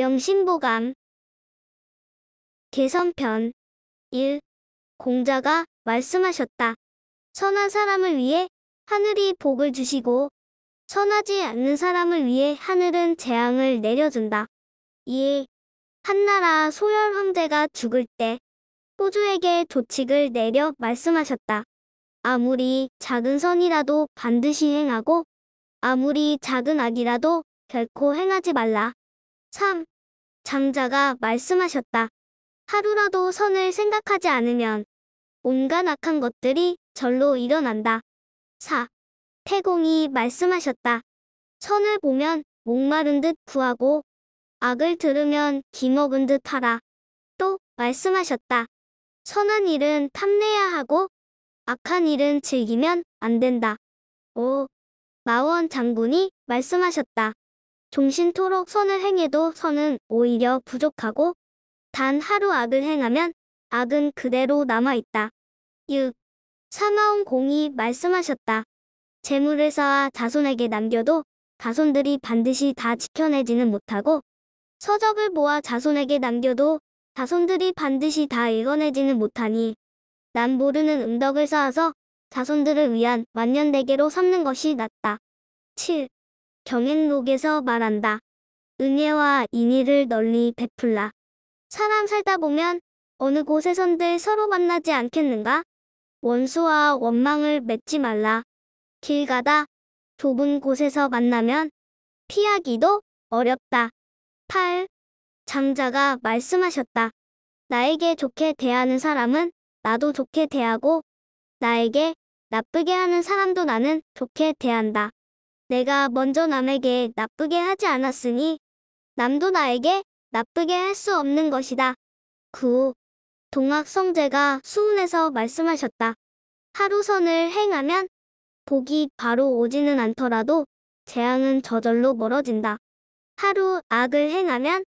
명심보감 개선편 1. 공자가 말씀하셨다. 선한 사람을 위해 하늘이 복을 주시고 선하지 않는 사람을 위해 하늘은 재앙을 내려준다. 2. 한나라 소열 황제가 죽을 때 호주에게 조칙을 내려 말씀하셨다. 아무리 작은 선이라도 반드시 행하고 아무리 작은 악이라도 결코 행하지 말라. 3. 장자가 말씀하셨다. 하루라도 선을 생각하지 않으면 온갖 악한 것들이 절로 일어난다. 4. 태공이 말씀하셨다. 선을 보면 목마른 듯 구하고 악을 들으면 기먹은 듯 하라. 또 말씀하셨다. 선한 일은 탐내야 하고 악한 일은 즐기면 안 된다. 5. 마원 장군이 말씀하셨다. 종신토록 선을 행해도 선은 오히려 부족하고 단 하루 악을 행하면 악은 그대로 남아있다. 6. 사마온 공이 말씀하셨다. 재물을 쌓아 자손에게 남겨도 자손들이 반드시 다 지켜내지는 못하고 서적을 모아 자손에게 남겨도 자손들이 반드시 다 읽어내지는 못하니 난 모르는 음덕을 쌓아서 자손들을 위한 만년대계로 삼는 것이 낫다. 7. 경행록에서 말한다. 은혜와 인의를 널리 베풀라. 사람 살다 보면 어느 곳에선들 서로 만나지 않겠는가? 원수와 원망을 맺지 말라. 길 가다 좁은 곳에서 만나면 피하기도 어렵다. 8. 장자가 말씀하셨다. 나에게 좋게 대하는 사람은 나도 좋게 대하고 나에게 나쁘게 하는 사람도 나는 좋게 대한다. 내가 먼저 남에게 나쁘게 하지 않았으니 남도 나에게 나쁘게 할 수 없는 것이다. 9. 동학성제가 수훈에서 말씀하셨다. 하루선을 행하면 복이 바로 오지는 않더라도 재앙은 저절로 멀어진다. 하루 악을 행하면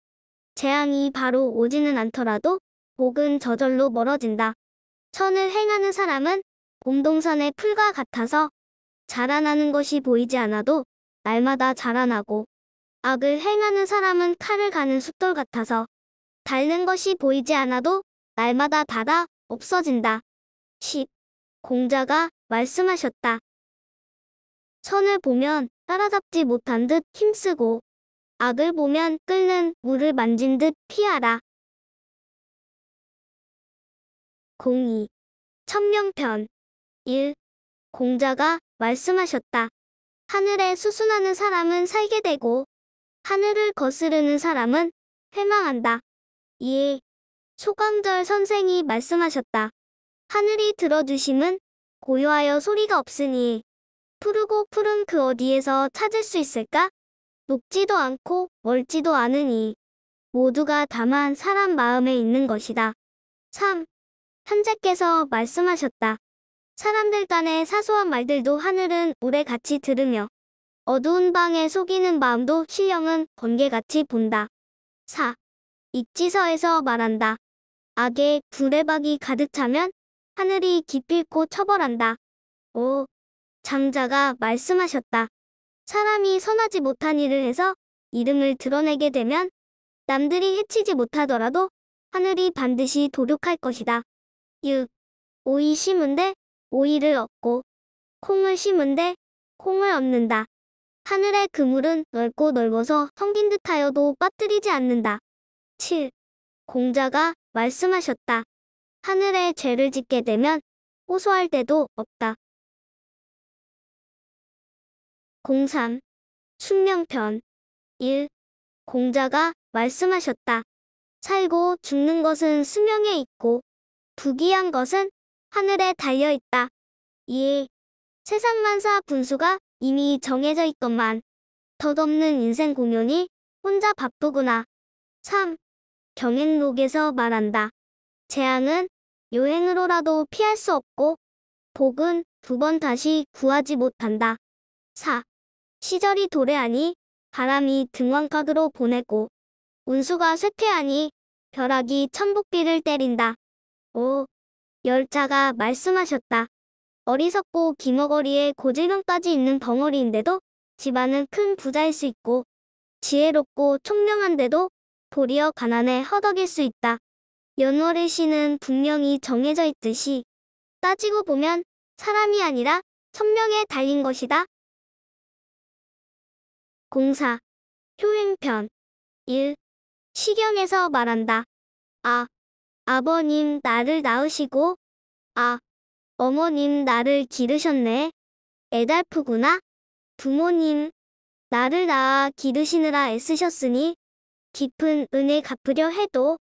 재앙이 바로 오지는 않더라도 복은 저절로 멀어진다. 선을 행하는 사람은 공동선의 풀과 같아서 자라나는 것이 보이지 않아도 날마다 자라나고 악을 행하는 사람은 칼을 가는 숫돌 같아서 닳는 것이 보이지 않아도 날마다 닳아 없어진다. 10. 공자가 말씀하셨다. 선을 보면 따라잡지 못한 듯 힘쓰고 악을 보면 끓는 물을 만진 듯 피하라. 02. 천명편 1. 공자가 말씀하셨다. 하늘에 수순하는 사람은 살게 되고 하늘을 거스르는 사람은 패망한다. 이에 소강절 선생이 말씀하셨다. 하늘이 들어주심은 고요하여 소리가 없으니 푸르고 푸른 그 어디에서 찾을 수 있을까? 높지도 않고 멀지도 않으니 모두가 다만 사람 마음에 있는 것이다. 3. 현재께서 말씀하셨다. 사람들 간의 사소한 말들도 하늘은 오래 같이 들으며 어두운 방에 속이는 마음도 신령은 번개같이 본다. 4. 입지서에서 말한다. 악에 불의박이 가득 차면 하늘이 기필고 처벌한다. 5. 장자가 말씀하셨다. 사람이 선하지 못한 일을 해서 이름을 드러내게 되면 남들이 해치지 못하더라도 하늘이 반드시 도륙할 것이다. 6. 오이 심은데 오이를 얻고 콩을 심은데 콩을 얻는다. 하늘의 그물은 넓고 넓어서 성긴 듯하여도 빠뜨리지 않는다. 7. 공자가 말씀하셨다. 하늘에 죄를 짓게 되면 호소할 데도 없다. 03. 숙명편 1. 공자가 말씀하셨다. 살고 죽는 것은 수명에 있고 부귀한 것은 하늘에 달려 있다. 1. 세상만사 분수가 이미 정해져 있건만 덧없는 인생 공연이 혼자 바쁘구나. 3. 경행록에서 말한다. 재앙은 여행으로라도 피할 수 없고 복은 두 번 다시 구하지 못한다. 4. 시절이 도래하니 바람이 등왕각으로 보내고 운수가 쇠퇴하니 벼락이 천복비를 때린다. 5. 열차가 말씀하셨다. 어리석고 기머거리에 고질병까지 있는 덩어리인데도 집안은 큰 부자일 수 있고 지혜롭고 총명한데도 도리어 가난에 허덕일 수 있다. 연월의 시는 분명히 정해져 있듯이 따지고 보면 사람이 아니라 천명에 달린 것이다. 공사 효행편 1. 시경에서 말한다. 아, 아버님 나를 낳으시고 아 어머님 나를 기르셨네. 애달프구나. 부모님 나를 낳아 기르시느라 애쓰셨으니 깊은 은혜 갚으려 해도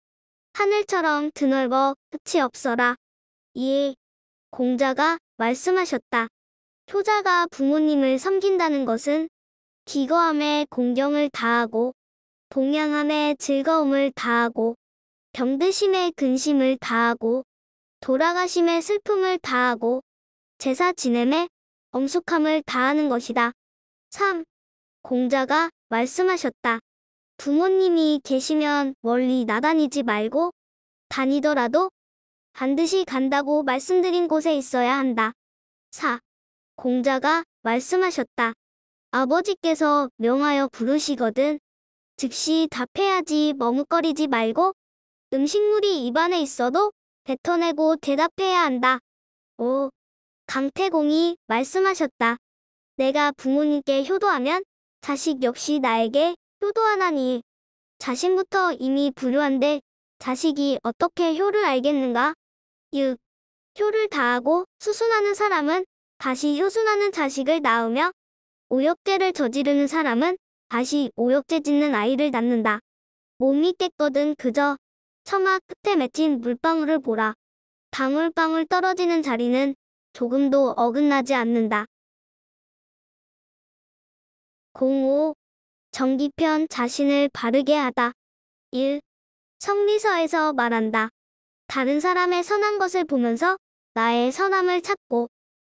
하늘처럼 드넓어 끝이 없어라. 예, 공자가 말씀하셨다. 효자가 부모님을 섬긴다는 것은 기거함에 공경을 다하고 동양함에 즐거움을 다하고 경배심에 근심을 다하고 돌아가심에 슬픔을 다하고 제사 지냄에 엄숙함을 다하는 것이다. 3. 공자가 말씀하셨다. 부모님이 계시면 멀리 나다니지 말고 다니더라도 반드시 간다고 말씀드린 곳에 있어야 한다. 4. 공자가 말씀하셨다. 아버지께서 명하여 부르시거든 즉시 답해야지 머뭇거리지 말고 음식물이 입안에 있어도 뱉어내고 대답해야 한다. 오, 강태공이 말씀하셨다. 내가 부모님께 효도하면 자식 역시 나에게 효도하나니 자신부터 이미 불효한데 자식이 어떻게 효를 알겠는가? 6. 효를 다하고 수순하는 사람은 다시 효순하는 자식을 낳으며 오역죄를 저지르는 사람은 다시 오역제 짓는 아이를 낳는다. 못믿겠거든 그저 청마 끝에 맺힌 물방울을 보라. 방울방울 떨어지는 자리는 조금도 어긋나지 않는다. 05. 정기편 자신을 바르게 하다. 1. 성리서에서 말한다. 다른 사람의 선한 것을 보면서 나의 선함을 찾고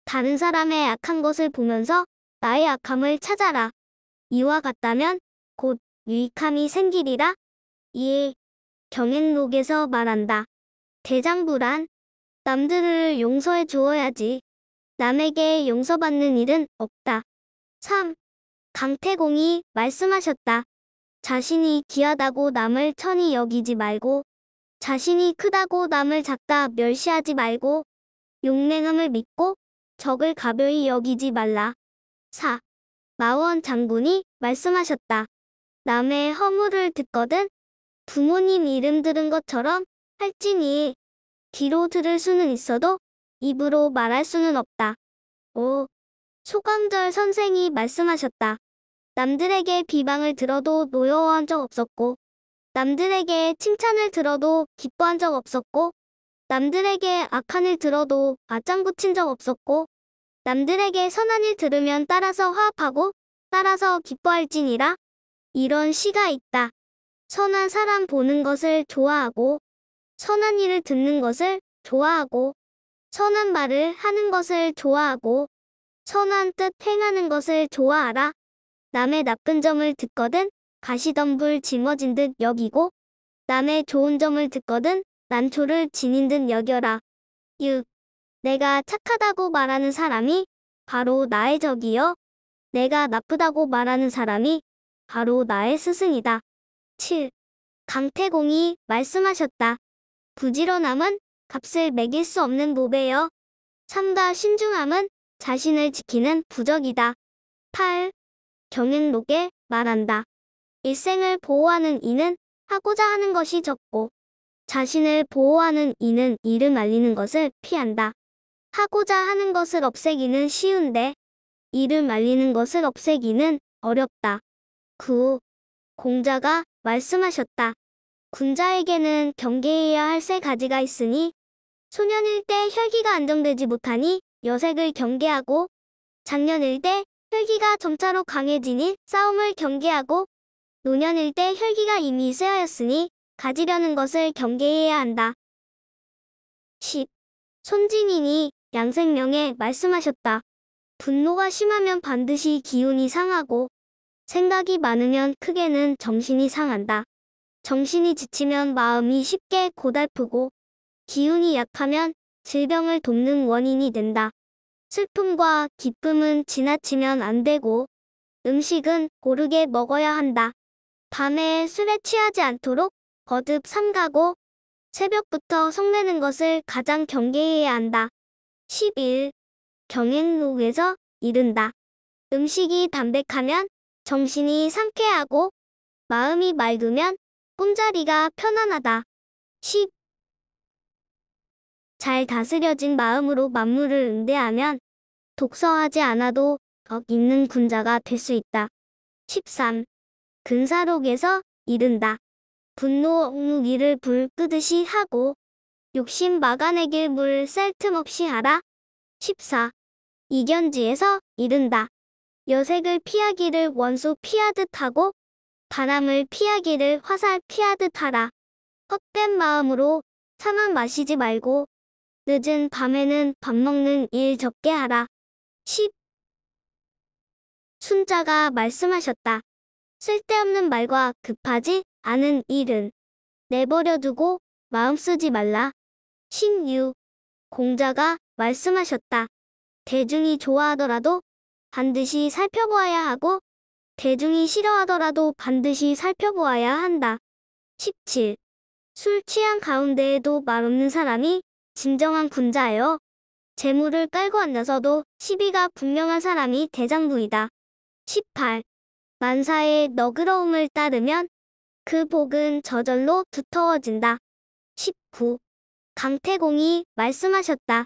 다른 사람의 약한 것을 보면서 나의 악함을 찾아라. 이와 같다면 곧 유익함이 생기리라. 2. 경행록에서 말한다. 대장부란 남들을 용서해 주어야지. 남에게 용서받는 일은 없다. 3. 강태공이 말씀하셨다. 자신이 귀하다고 남을 천히 여기지 말고 자신이 크다고 남을 작다 멸시하지 말고 용맹함을 믿고 적을 가벼이 여기지 말라. 4. 마원 장군이 말씀하셨다. 남의 허물을 듣거든 부모님 이름 들은 것처럼 할진이 귀로 들을 수는 있어도 입으로 말할 수는 없다. 오, 소감절 선생이 말씀하셨다. 남들에게 비방을 들어도 노여워한 적 없었고, 남들에게 칭찬을 들어도 기뻐한 적 없었고, 남들에게 악한 일 들어도 맞장 구친 적 없었고, 남들에게 선한 일 들으면 따라서 화합하고, 따라서 기뻐할지니라. 이런 시가 있다. 선한 사람 보는 것을 좋아하고 선한 일을 듣는 것을 좋아하고 선한 말을 하는 것을 좋아하고 선한 뜻 행하는 것을 좋아하라. 남의 나쁜 점을 듣거든 가시덤불 짊어진 듯 여기고 남의 좋은 점을 듣거든 난초를 지닌 듯 여겨라. 6. 내가 착하다고 말하는 사람이 바로 나의 적이요. 내가 나쁘다고 말하는 사람이 바로 나의 스승이다. 7. 강태공이 말씀하셨다. 부지런함은 값을 매길 수 없는 보배여. 참다 신중함은 자신을 지키는 부적이다. 8. 경행록에 말한다. 일생을 보호하는 이는 하고자 하는 것이 적고 자신을 보호하는 이는 이를 말리는 것을 피한다. 하고자 하는 것을 없애기는 쉬운데 이를 말리는 것을 없애기는 어렵다. 9. 공자가 말씀하셨다. 군자에게는 경계해야 할 세 가지가 있으니 소년일 때 혈기가 안정되지 못하니 여색을 경계하고 장년일 때 혈기가 점차로 강해지니 싸움을 경계하고 노년일 때 혈기가 이미 쇠하였으니 가지려는 것을 경계해야 한다. 10. 손진이니 양생명에 말씀하셨다. 분노가 심하면 반드시 기운이 상하고 생각이 많으면 크게는 정신이 상한다. 정신이 지치면 마음이 쉽게 고달프고 기운이 약하면 질병을 돕는 원인이 된다. 슬픔과 기쁨은 지나치면 안 되고 음식은 고르게 먹어야 한다. 밤에 술에 취하지 않도록 거듭 삼가고 새벽부터 성내는 것을 가장 경계해야 한다. 11. 경행록에서 이른다. 음식이 담백하면 정신이 상쾌하고 마음이 맑으면 꿈자리가 편안하다. 10. 잘 다스려진 마음으로 만물을 응대하면 독서하지 않아도 덕 있는 군자가 될 수 있다. 13. 근사록에서 이른다. 분노 억누기를 불 끄듯이 하고 욕심 막아내길 물셀틈 없이 하라. 14. 이견지에서 이른다. 여색을 피하기를 원소 피하듯 하고 바람을 피하기를 화살 피하듯 하라. 헛된 마음으로 차만 마시지 말고 늦은 밤에는 밥 먹는 일 적게 하라. 10. 순자가 말씀하셨다. 쓸데없는 말과 급하지 않은 일은 내버려 두고 마음 쓰지 말라. 16. 공자가 말씀하셨다. 대중이 좋아하더라도 반드시 살펴보아야 하고 대중이 싫어하더라도 반드시 살펴보아야 한다. 17. 술 취한 가운데에도 말없는 사람이 진정한 군자예요 재물을 깔고 앉아서도 시비가 분명한 사람이 대장부이다. 18. 만사의 너그러움을 따르면 그 복은 저절로 두터워진다. 19. 강태공이 말씀하셨다.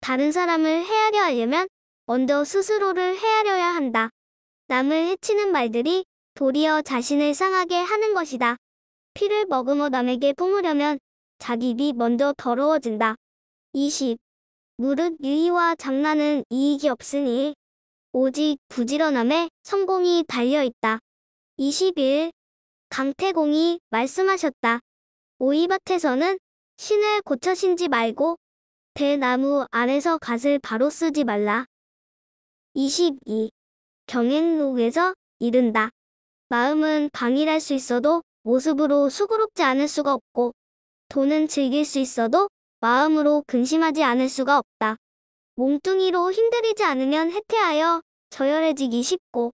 다른 사람을 헤아려 하려면 먼저 스스로를 헤아려야 한다. 남을 해치는 말들이 도리어 자신을 상하게 하는 것이다. 피를 머금어 남에게 뿜으려면 자기 입이 먼저 더러워진다. 20. 무릇 유의와 장난은 이익이 없으니 오직 부지런함에 성공이 달려있다. 21. 강태공이 말씀하셨다. 오이밭에서는 신을 고쳐신지 말고 대나무 안에서 갓을 바로 쓰지 말라. 22. 경행록에서 이른다. 마음은 방일할 수 있어도 모습으로 수그럽지 않을 수가 없고 돈은 즐길 수 있어도 마음으로 근심하지 않을 수가 없다. 몸뚱이로 힘들이지 않으면 해태하여 저열해지기 쉽고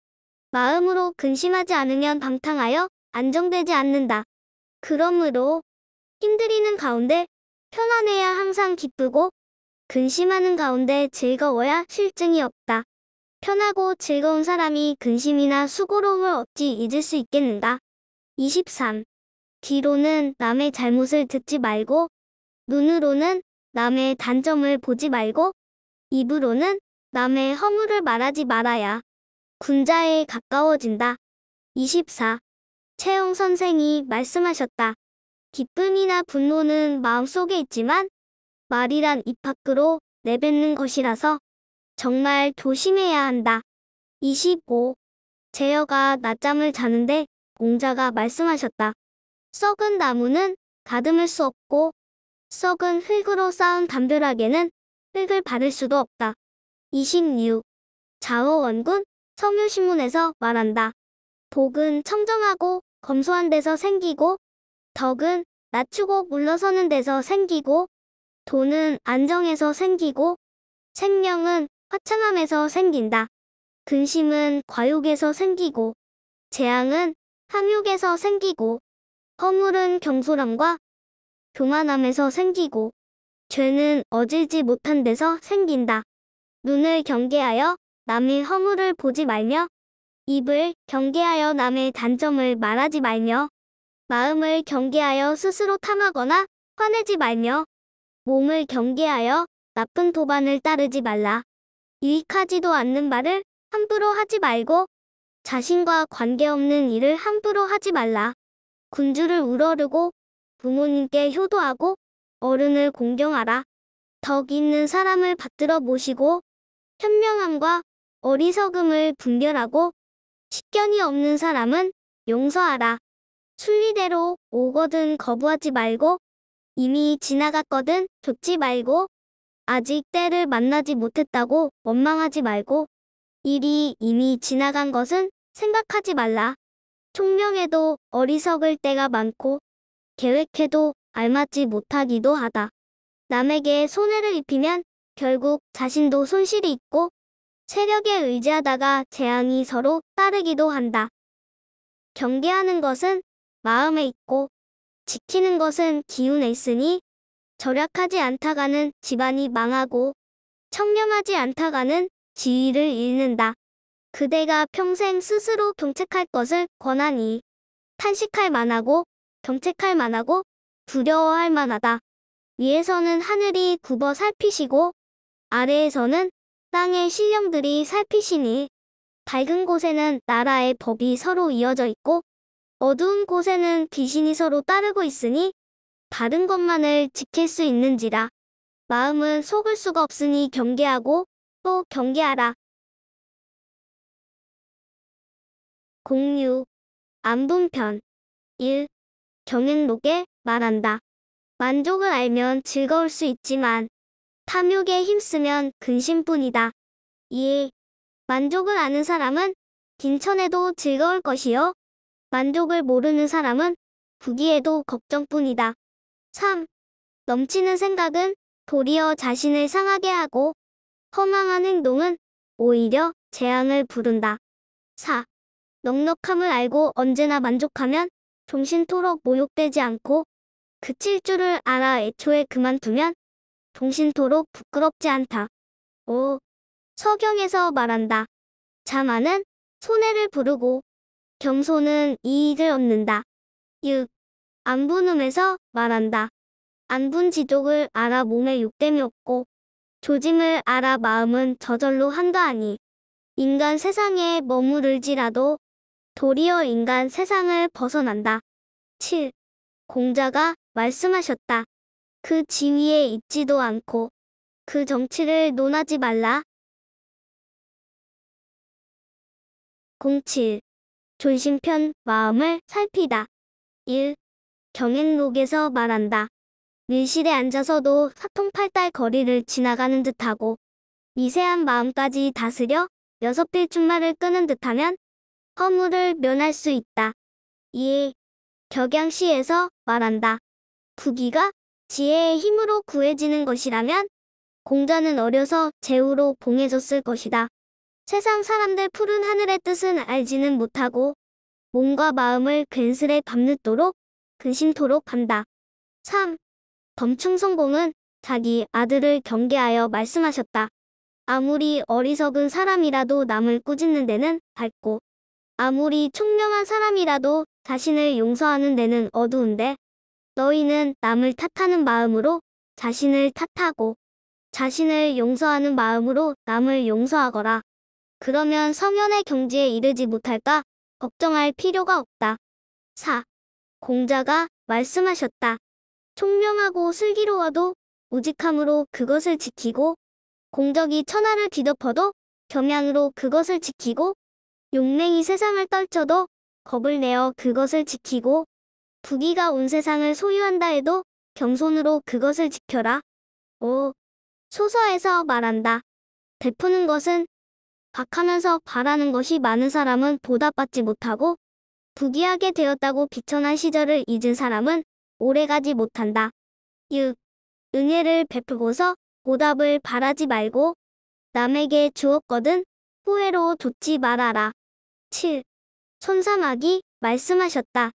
마음으로 근심하지 않으면 방탕하여 안정되지 않는다. 그러므로 힘들이는 가운데 편안해야 항상 기쁘고 근심하는 가운데 즐거워야 실증이 없다. 편하고 즐거운 사람이 근심이나 수고로움을 어찌 잊을 수 있겠는가. 23. 귀로는 남의 잘못을 듣지 말고 눈으로는 남의 단점을 보지 말고 입으로는 남의 허물을 말하지 말아야 군자에 가까워진다. 24. 채용 선생이 말씀하셨다. 기쁨이나 분노는 마음속에 있지만 말이란 입 밖으로 내뱉는 것이라서 정말 조심해야 한다. 25. 제어가 낮잠을 자는데 공자가 말씀하셨다. 썩은 나무는 다듬을 수 없고 썩은 흙으로 쌓은 담벼락에는 흙을 받을 수도 없다. 26. 자오원군 성유신문에서 말한다. 복은 청정하고 검소한 데서 생기고 덕은 낮추고 물러서는 데서 생기고 돈은 안정에서 생기고 생명은 화창함에서 생긴다. 근심은 과욕에서 생기고 재앙은 탐욕에서 생기고 허물은 경솔함과 교만함에서 생기고 죄는 어질지 못한 데서 생긴다. 눈을 경계하여 남의 허물을 보지 말며 입을 경계하여 남의 단점을 말하지 말며 마음을 경계하여 스스로 탐하거나 화내지 말며 몸을 경계하여 나쁜 도반을 따르지 말라. 유익하지도 않는 말을 함부로 하지 말고 자신과 관계없는 일을 함부로 하지 말라. 군주를 우러르고 부모님께 효도하고 어른을 공경하라. 덕 있는 사람을 받들어 모시고 현명함과 어리석음을 분별하고 식견이 없는 사람은 용서하라. 순리대로 오거든 거부하지 말고 이미 지나갔거든 좋지 말고 아직 때를 만나지 못했다고 원망하지 말고 일이 이미 지나간 것은 생각하지 말라. 총명해도 어리석을 때가 많고 계획해도 알맞지 못하기도 하다. 남에게 손해를 입히면 결국 자신도 손실이 있고 세력에 의지하다가 재앙이 서로 따르기도 한다. 경계하는 것은 마음에 있고 지키는 것은 기운에 있으니 절약하지 않다가는 집안이 망하고 청렴하지 않다가는 지위를 잃는다. 그대가 평생 스스로 경책할 것을 권하니 탄식할 만하고 경책할 만하고 두려워할 만하다. 위에서는 하늘이 굽어 살피시고 아래에서는 땅의 신령들이 살피시니 밝은 곳에는 나라의 법이 서로 이어져 있고 어두운 곳에는 귀신이 서로 따르고 있으니 받른 것만을 지킬 수 있는지라. 마음은 속을 수가 없으니 경계하고 또 경계하라. 공유 안분편 1. 경행록에 말한다. 만족을 알면 즐거울 수 있지만 탐욕에 힘쓰면 근심뿐이다. 2. 만족을 아는 사람은 빈천에도 즐거울 것이요. 만족을 모르는 사람은 부귀에도 걱정뿐이다. 3. 넘치는 생각은 도리어 자신을 상하게 하고 허망한 행동은 오히려 재앙을 부른다. 4. 넉넉함을 알고 언제나 만족하면 종신토록 모욕되지 않고 그칠 줄을 알아 애초에 그만두면 종신토록 부끄럽지 않다. 5. 서경에서 말한다. 자만은 손해를 부르고 겸손은 이익을 얻는다. 6. 안분음에서 말한다. 안분 지족을 알아 몸에 욕됨이 없고 조짐을 알아 마음은 저절로 한다하니 인간 세상에 머무를지라도 도리어 인간 세상을 벗어난다. 7. 공자가 말씀하셨다. 그 지위에 있지도 않고 그 정치를 논하지 말라. 07. 조심편 마음을 살피다. 1. 경행록에서 말한다. 밀실에 앉아서도 사통팔달 거리를 지나가는 듯하고 미세한 마음까지 다스려 여섯 필준말을 끄는 듯하면 허물을 면할 수 있다. 이 2. 격양시에서 말한다. 부기가 지혜의 힘으로 구해지는 것이라면 공자는 어려서 재우로 봉해졌을 것이다. 세상 사람들 푸른 하늘의 뜻은 알지는 못하고 몸과 마음을 괜스레 밤늦도록 근심토록 간다. 3. 범충성공은 자기 아들을 경계하여 말씀하셨다. 아무리 어리석은 사람이라도 남을 꾸짖는 데는 밝고 아무리 총명한 사람이라도 자신을 용서하는 데는 어두운데 너희는 남을 탓하는 마음으로 자신을 탓하고 자신을 용서하는 마음으로 남을 용서하거라. 그러면 성현의 경지에 이르지 못할까 걱정할 필요가 없다. 4. 공자가 말씀하셨다. 총명하고 슬기로워도 우직함으로 그것을 지키고 공적이 천하를 뒤덮어도 겸양으로 그것을 지키고 용맹이 세상을 떨쳐도 겁을 내어 그것을 지키고 부귀가 온 세상을 소유한다 해도 겸손으로 그것을 지켜라. 오, 소서에서 말한다. 베푸는 것은 박하면서 바라는 것이 많은 사람은 보답받지 못하고 부귀하게 되었다고 비천한 시절을 잊은 사람은 오래가지 못한다. 6. 은혜를 베풀고서 보답을 바라지 말고 남에게 주었거든 후회로 돕지 말아라. 7. 손사막이 말씀하셨다.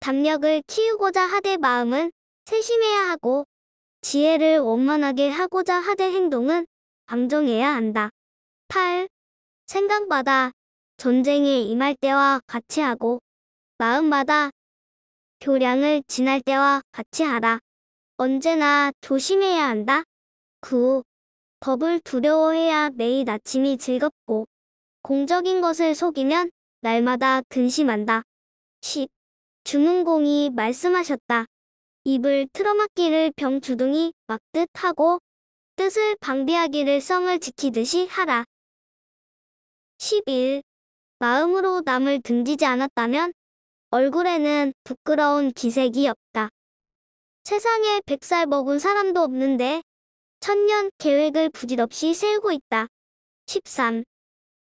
담력을 키우고자 하되 마음은 세심해야 하고 지혜를 원만하게 하고자 하되 행동은 방정해야 한다. 8. 생각마다 전쟁에 임할 때와 같이 하고 마음마다 교량을 지날 때와 같이 하라. 언제나 조심해야 한다. 9. 법을 두려워해야 매일 아침이 즐겁고 공적인 것을 속이면 날마다 근심한다. 10. 주문공이 말씀하셨다. 입을 틀어막기를 병주둥이 막듯 하고 뜻을 방비하기를 성을 지키듯이 하라. 11. 마음으로 남을 등지지 않았다면 얼굴에는 부끄러운 기색이 없다. 세상에 백살 먹은 사람도 없는데 천년 계획을 부질없이 세우고 있다. 13.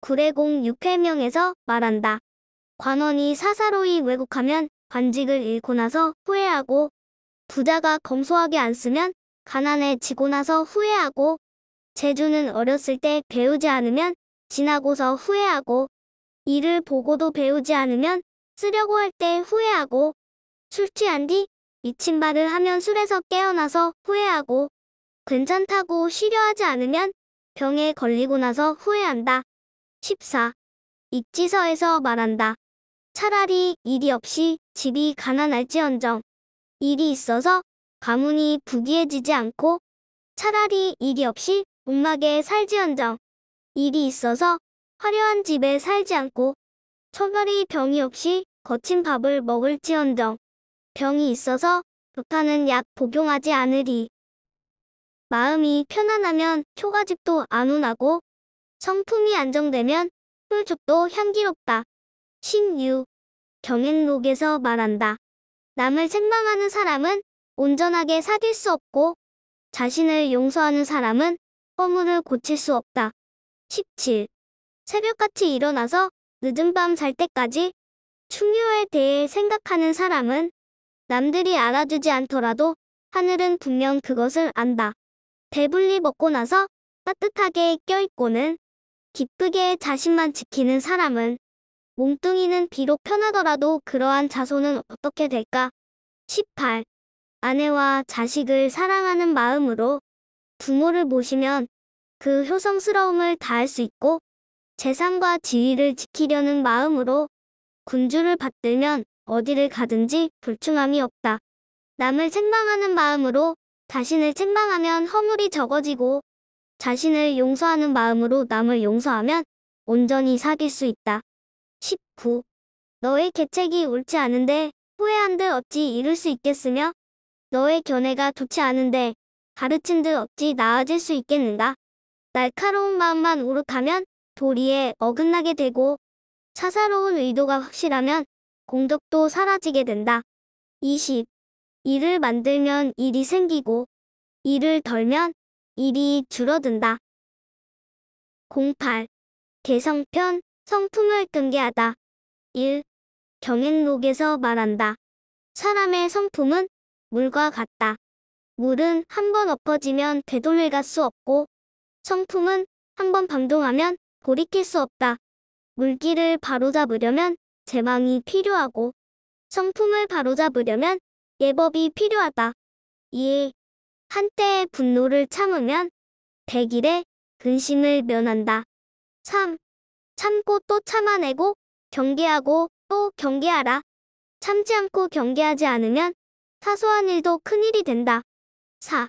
구례공 6회명에서 말한다. 관원이 사사로이 왜곡하면 관직을 잃고 나서 후회하고 부자가 검소하게 안 쓰면 가난해지고 나서 후회하고 재주는 어렸을 때 배우지 않으면 지나고서 후회하고 이를 보고도 배우지 않으면 쓰려고 할 때 후회하고 술 취한 뒤 미친 말을 하면 술에서 깨어나서 후회하고 괜찮다고 쉬려 하지 않으면 병에 걸리고 나서 후회한다. 14. 입지서에서 말한다. 차라리 일이 없이 집이 가난할지언정 일이 있어서 가문이 부귀해지지 않고 차라리 일이 없이 못나에 살지언정 일이 있어서 화려한 집에 살지 않고 처별이 병이 없이 거친 밥을 먹을지언정 병이 있어서 급하는 약 복용하지 않으리. 마음이 편안하면 초가집도 안운하고 성품이 안정되면 풀죽도 향기롭다. 신유 경행록에서 말한다. 남을 책망하는 사람은 온전하게 사귈 수 없고 자신을 용서하는 사람은 허물을 고칠 수 없다. 17. 새벽같이 일어나서 늦은 밤 잘 때까지 충유에 대해 생각하는 사람은 남들이 알아주지 않더라도 하늘은 분명 그것을 안다. 배불리 먹고 나서 따뜻하게 껴입고는 기쁘게 자신만 지키는 사람은 몸뚱이는 비록 편하더라도 그러한 자손은 어떻게 될까? 18. 아내와 자식을 사랑하는 마음으로 부모를 모시면 그 효성스러움을 다할 수 있고 재산과 지위를 지키려는 마음으로 군주를 받들면 어디를 가든지 불충함이 없다. 남을 책망하는 마음으로 자신을 책망하면 허물이 적어지고 자신을 용서하는 마음으로 남을 용서하면 온전히 사귈 수 있다. 19. 너의 계책이 옳지 않은데 후회한 들 어찌 이룰 수 있겠으며 너의 견해가 좋지 않은데 가르친 들 어찌 나아질 수 있겠는가? 날카로운 마음만 오룩하면 도리에 어긋나게 되고 사사로운 의도가 확실하면 공덕도 사라지게 된다. 20. 일을 만들면 일이 생기고 일을 덜면 일이 줄어든다. 08. 개성편 성품을 경계하다. 1. 경행록에서 말한다. 사람의 성품은 물과 같다. 물은 한 번 엎어지면 되돌릴 갈 수 없고 성품은 한번 방동하면 돌이킬 수 없다. 물기를 바로잡으려면 제망이 필요하고 성품을 바로잡으려면 예법이 필요하다. 1. 한때의 분노를 참으면 100일의 근심을 면한다. 3. 참고 또 참아내고 경계하고 또 경계하라. 참지 않고 경계하지 않으면 사소한 일도 큰일이 된다. 4.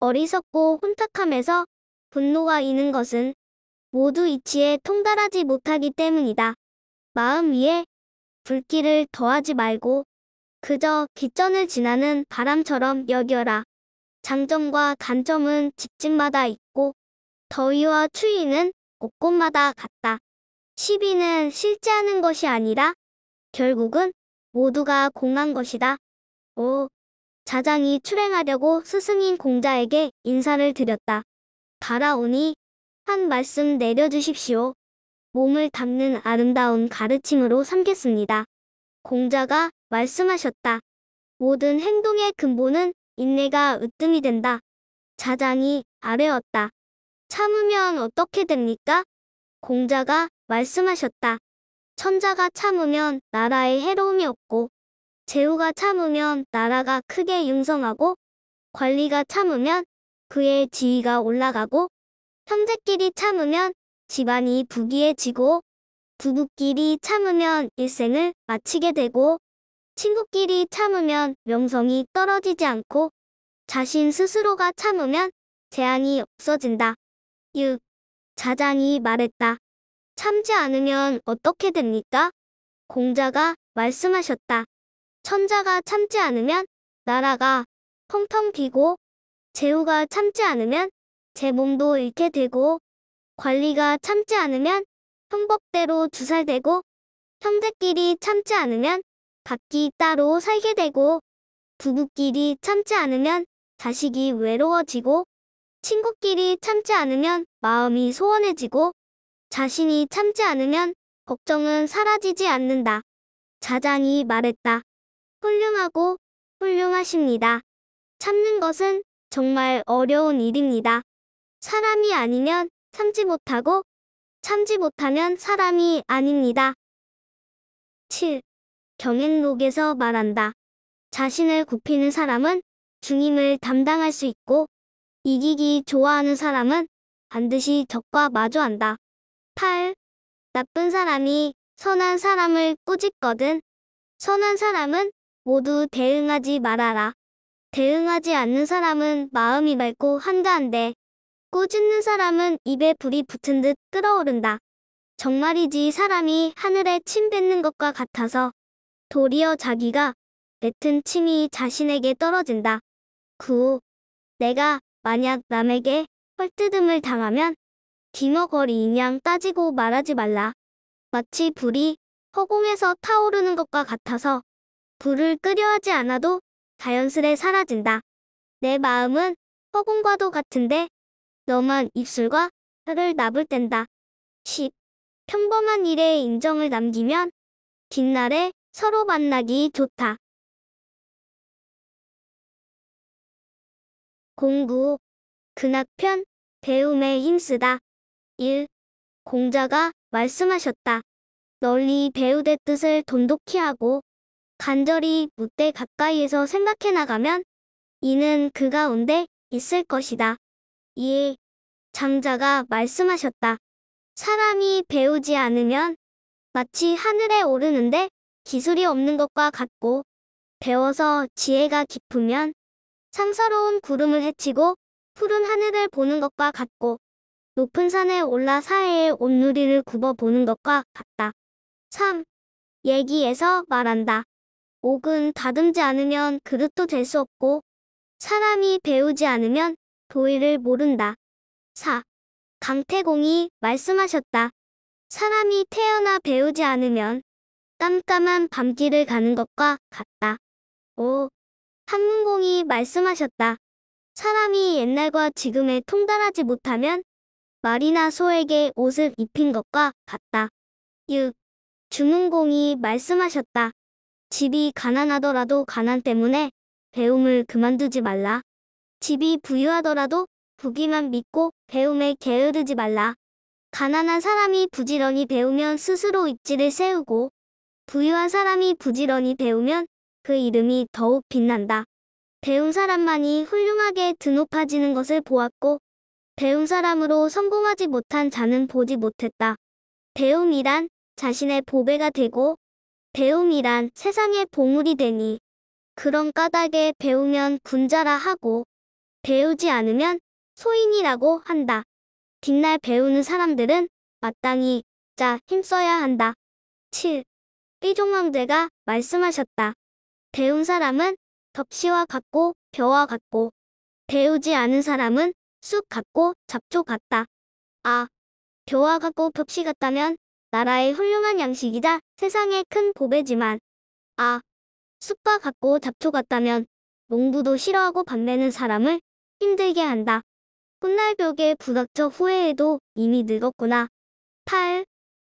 어리석고 혼탁함에서 분노가 이는 것은 모두 이치에 통달하지 못하기 때문이다. 마음 위에 불길을 더하지 말고 그저 기전을 지나는 바람처럼 여겨라. 장점과 단점은 집집마다 있고 더위와 추위는 곳곳마다 같다. 시비는 실제하는 것이 아니라 결국은 모두가 공한 것이다. 오, 자장이 출행하려고 스승인 공자에게 인사를 드렸다. 바라오니 한 말씀 내려주십시오. 몸을 담는 아름다운 가르침으로 삼겠습니다. 공자가 말씀하셨다. 모든 행동의 근본은 인내가 으뜸이 된다. 자장이 아래었다. 참으면 어떻게 됩니까? 공자가 말씀하셨다. 천자가 참으면 나라에 해로움이 없고 재우가 참으면 나라가 크게 융성하고 관리가 참으면 그의 지위가 올라가고 형제끼리 참으면 집안이 부귀해지고 부부끼리 참으면 일생을 마치게 되고 친구끼리 참으면 명성이 떨어지지 않고 자신 스스로가 참으면 재앙이 없어진다. 6. 자장이 말했다. 참지 않으면 어떻게 됩니까? 공자가 말씀하셨다. 천자가 참지 않으면 나라가 펑펑 비고 재우가 참지 않으면 제 몸도 잃게 되고 관리가 참지 않으면 형법대로 주살되고 형제끼리 참지 않으면 각기 따로 살게 되고 부부끼리 참지 않으면 자식이 외로워지고 친구끼리 참지 않으면 마음이 소원해지고 자신이 참지 않으면 걱정은 사라지지 않는다. 자장이 말했다. 훌륭하고 훌륭하십니다. 참는 것은 정말 어려운 일입니다. 사람이 아니면 참지 못하고 참지 못하면 사람이 아닙니다. 7. 경행록에서 말한다. 자신을 굽히는 사람은 중임을 담당할 수 있고 이기기 좋아하는 사람은 반드시 적과 마주한다. 8. 나쁜 사람이 선한 사람을 꾸짖거든 선한 사람은 모두 대응하지 말아라. 대응하지 않는 사람은 마음이 맑고 한가한데 꾸짖는 사람은 입에 불이 붙은 듯 끓어오른다. 정말이지 사람이 하늘에 침 뱉는 것과 같아서 도리어 자기가 뱉은 침이 자신에게 떨어진다. 9. 내가 만약 남에게 헐뜯음을 당하면 기머거리 인양 따지고 말하지 말라. 마치 불이 허공에서 타오르는 것과 같아서 불을 끄려 하지 않아도 자연스레 사라진다. 내 마음은 허공과도 같은데 너만 입술과 혀를 나불댄다. 10. 평범한 일에 인정을 남기면 뒷날에 서로 만나기 좋다. 공구, 근학편, 배움에 힘쓰다. 1. 공자가 말씀하셨다. 널리 배우의 뜻을 돈독히 하고 간절히 무대 가까이에서 생각해 나가면 이는 그 가운데 있을 것이다. 1. 장자가 말씀하셨다. 사람이 배우지 않으면 마치 하늘에 오르는데 기술이 없는 것과 같고 배워서 지혜가 깊으면 상서로운 구름을 헤치고 푸른 하늘을 보는 것과 같고 높은 산에 올라 사해의 온누리를 굽어보는 것과 같다. 3. 얘기에서 말한다. 옥은 다듬지 않으면 그릇도 될 수 없고 사람이 배우지 않으면 도의를 모른다. 4. 강태공이 말씀하셨다. 사람이 태어나 배우지 않으면 깜깜한 밤길을 가는 것과 같다. 5. 한문공이 말씀하셨다. 사람이 옛날과 지금에 통달하지 못하면 말이나 소에게 옷을 입힌 것과 같다. 6. 주문공이 말씀하셨다. 집이 가난하더라도 가난 때문에 배움을 그만두지 말라. 집이 부유하더라도 부기만 믿고 배움에 게으르지 말라. 가난한 사람이 부지런히 배우면 스스로 입지를 세우고 부유한 사람이 부지런히 배우면 그 이름이 더욱 빛난다. 배운 사람만이 훌륭하게 드높아지는 것을 보았고 배운 사람으로 성공하지 못한 자는 보지 못했다. 배움이란 자신의 보배가 되고 배움이란 세상의 보물이 되니 그런 까닭에 배우면 군자라 하고 배우지 않으면 소인이라고 한다. 뒷날 배우는 사람들은 마땅히 자 힘써야 한다. 7. 삐종왕제가 말씀하셨다. 배운 사람은 덕시와 같고 벼와 같고 배우지 않은 사람은 쑥 같고 잡초 같다. 아, 벼와 같고 벽시 같다면 나라의 훌륭한 양식이자 세상의 큰 보배지만 아, 쑥과 같고 잡초 같다면 농부도 싫어하고 밤매는 사람을 힘들게 한다. 훗날벽에 부닥쳐 후회해도 이미 늙었구나. 8.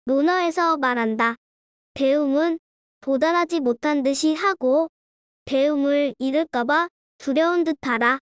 로너에서 말한다. 배움은 도달하지 못한 듯이 하고 배움을 잃을까봐 두려운 듯 하라.